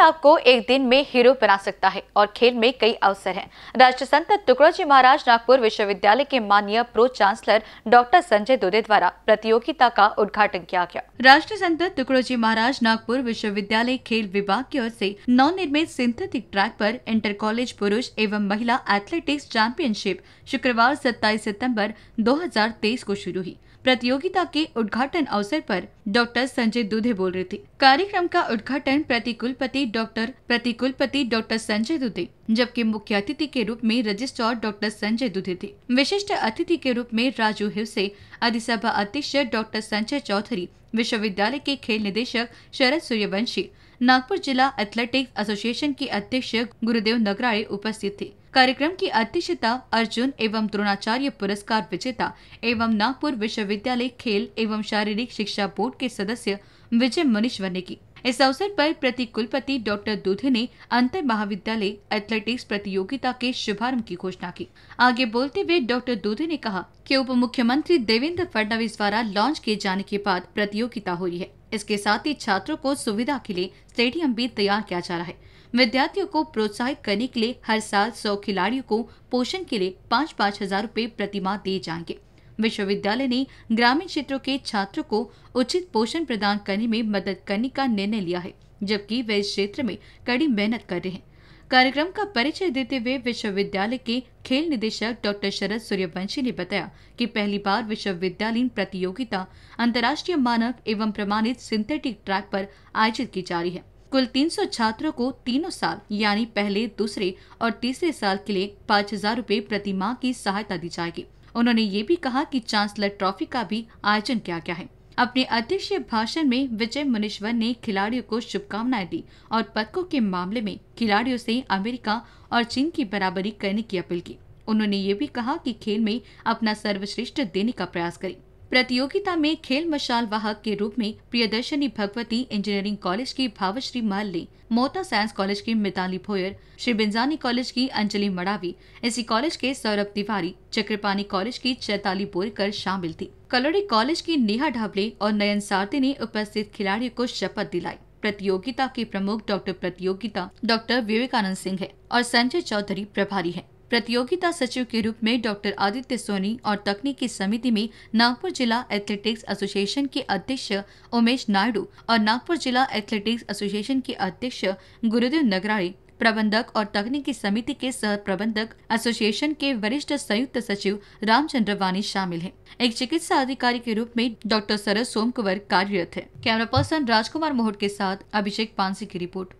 खेल आपको एक दिन में हीरो बना सकता है और खेल में कई अवसर हैं। राष्ट्र संत टुकड़ोजी महाराज नागपुर विश्वविद्यालय के माननीय pro chancellor doctor Sanjay Dudhe द्वारा प्रतियोगिता का उद्घाटन किया गया राष्ट्र संत टुकड़ोजी महाराज नागपुर विश्वविद्यालय खेल विभाग की ओर ऐसी नवनिर्मित सिंथेटिक ट्रैक आरोप इंटर कॉलेज पुरुष एवं महिला एथलेटिक्स चैंपियनशिप शुक्रवार सत्ताईस सितम्बर दो को शुरू हुई प्रतियोगिता के उद्घाटन अवसर पर डॉक्टर संजय दुधे बोल रहे थे कार्यक्रम का उद्घाटन प्रतिकुलपति डॉक्टर प्रतिकुलपति डॉक्टर संजय दुधे जबकि मुख्य अतिथि के रूप में रजिस्ट्रार डॉक्टर संजय दुधे थे विशिष्ट अतिथि के रूप में राजू हिवसे अधिसभा अध्यक्ष डॉक्टर संजय चौधरी विश्वविद्यालय के खेल निदेशक शरद सूर्यवंशी नागपुर जिला एथलेटिक्स एसोसिएशन के अध्यक्ष गुरुदेव नगराड़े उपस्थित थे कार्यक्रम की अध्यक्षता अर्जुन एवं द्रोणाचार्य पुरस्कार विजेता एवं नागपुर विश्वविद्यालय खेल एवं शारीरिक शिक्षा बोर्ड के सदस्य विजय मनीश्वर ने की इस अवसर पर प्रति कुलपति डॉक्टर दुधे ने अंतर महाविद्यालय एथलेटिक्स प्रतियोगिता के शुभारंभ की घोषणा की आगे बोलते हुए डॉक्टर दुधे ने कहा कि उप मुख्यमंत्री देवेंद्र फडणवीस द्वारा लॉन्च किए जाने के बाद प्रतियोगिता हो रही है इसके साथ ही छात्रों को सुविधा के लिए स्टेडियम भी तैयार किया जा रहा है विद्यार्थियों को प्रोत्साहित करने के लिए हर साल सौ खिलाड़ियों को पोषण के लिए पाँच पाँच हजार रूपए प्रतिमा दिए जाएंगे विश्वविद्यालय ने ग्रामीण क्षेत्रों के छात्रों को उचित पोषण प्रदान करने में मदद करने का निर्णय लिया है जबकि वे इस क्षेत्र में कड़ी मेहनत कर रहे हैं कार्यक्रम का परिचय देते हुए विश्वविद्यालय के खेल निदेशक डॉक्टर शरद सूर्यवंशी ने बताया कि पहली बार विश्वविद्यालय प्रतियोगिता अंतर्राष्ट्रीय मानक एवं प्रमाणित सिंथेटिक ट्रैक पर आयोजित की जा रही है कुल 300 छात्रों को तीनों साल यानी पहले दूसरे और तीसरे साल के लिए पाँच हजार रूपए प्रति माह की सहायता दी जाएगी उन्होंने ये भी कहा कि चांसलर ट्रॉफी का भी आयोजन किया गया है अपने अध्यक्षीय भाषण में विजय मुनीश्वर ने खिलाड़ियों को शुभकामनाएं दी और पदकों के मामले में खिलाड़ियों से अमेरिका और चीन की बराबरी करने की अपील की उन्होंने ये भी कहा कि खेल में अपना सर्वश्रेष्ठ देने का प्रयास करें प्रतियोगिता में खेल मशाल वाहक के रूप में प्रियदर्शनी भगवती इंजीनियरिंग कॉलेज की भावश्री माली मोता साइंस कॉलेज की मिताली भोयर श्री बिंजानी कॉलेज की अंजलि मड़ावी इसी कॉलेज के सौरभ तिवारी चक्रपानी कॉलेज की चैताली बोरकर शामिल थी कलोड़ी कॉलेज की नेहा ढाबले और नयन सारती ने उपस्थित खिलाड़ियों को शपथ दिलाई प्रतियोगिता के प्रमुख डॉक्टर प्रतियोगिता डॉक्टर विवेकानंद सिंह है और संजय चौधरी प्रभारी है प्रतियोगिता सचिव के रूप में डॉक्टर आदित्य सोनी और तकनीकी समिति में नागपुर जिला एथलेटिक्स एसोसिएशन के अध्यक्ष उमेश नायडू और नागपुर जिला एथलेटिक्स एसोसिएशन के अध्यक्ष गुरुदेव नगराड़ी प्रबंधक और तकनीकी समिति के सह प्रबंधक एसोसिएशन के वरिष्ठ संयुक्त सचिव रामचंद्र वानी शामिल हैं। एक चिकित्सा अधिकारी के रूप में डॉक्टर सरस सोमकुवर कार्यरत है कैमरा पर्सन राजकुमार मोहट के साथ अभिषेक पानसी की रिपोर्ट